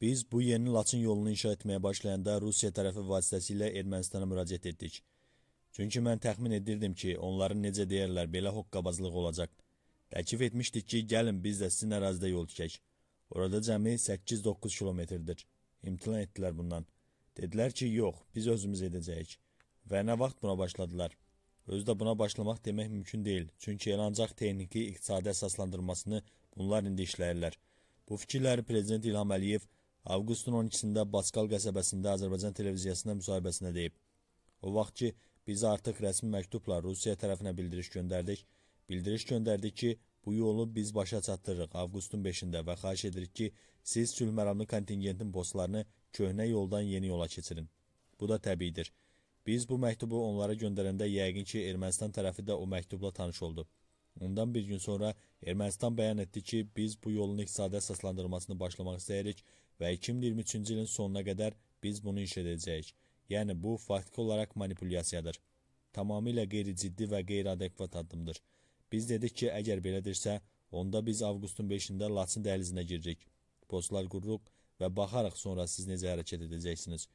Biz bu yeni Laçın yolunu inşa etməyə başlayanda Rusiya tərəfi vasitəsilə Ermənistana müraciət etdik. Çünki mən təxmin edirdim ki, onların necə deyərlər, belə hoqqabazlıq olacaq. Təklif etmişdik ki, gəlin biz də sizin ərazidə yol tikək. Orada cəmi 8-9 kilometrdir. İmtina etdilər bundan. Dedilər ki, yox, biz özümüz edəcəyik. Və nə vaxt buna başladılar? Özdə buna başlamaq demək mümkün deyil, çünki el ancaq texniki iqtisadi əsaslandırmasını bunlar indi işləyirlər. Bu fikirləri Prezident İlham Əliyev Avqustun 12-də Baskal qəsəbəsində Azərbaycan televiziyasına müsahibəsində deyib. O vaxt ki, biz artıq rəsmi məktubla Rusiya tərəfinə bildiriş göndərdik. Bildiriş göndərdik ki, bu yolu biz başa çatdırırıq avqustun 5-də və xahiş edirik ki, siz sülh məramlı kontingentin postlarını köhnə yoldan yeni yola keçirin. Bu da təbiidir. Biz bu məktubu onlara göndərəndə yəqin ki, Ermənistan tərəfi də o məktubla tanış oldu. Ondan bir gün sonra Ermənistan bəyan etdi ki, biz bu yolun iqtisadi əsaslandırmasını başlamaq istəyirik və 2023-cü ilin sonuna qədər biz bunu inşa edəcəyik. Yəni bu faktiki olaraq manipulyasiyadır. Tamamilə qeyri-ciddi və qeyri-adekvat addımdır. Biz dedik ki, əgər belədirsə, onda biz avqustun 5-də Laçın dəhlizinə giririk. Postlar qururuq və baxarıq sonra siz necə hərəkət edəcəksiniz.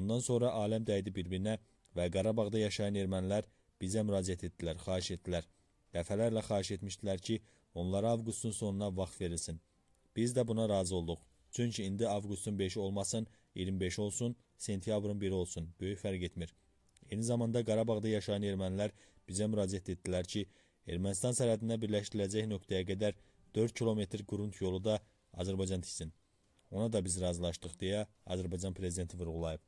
Ondan sonra aləm dəydi bir-birinə və Qarabağda yaşayan ermənilər bizə müraciət etdilər, xahiş etdilər. Dəfələrlə xahiş etmişdilər ki, onlara avqustun sonuna vaxt verilsin. Biz də buna razı olduq. Çünki indi avqustun 5-i olmasın, 25 olsun, sentyabrın 1-i olsun. Böyük fərq etmir. Eyni zamanda Qarabağda yaşayan ermənilər bizə müraciət etdilər ki, Ermənistan sərhədinə birləşdiriləcək nöqtəyə qədər 4 kilometr qurunt yolu da Azərbaycan tiksin. Ona da biz razılaşdıq deyə Azərbaycan prezidenti vurğulayıb.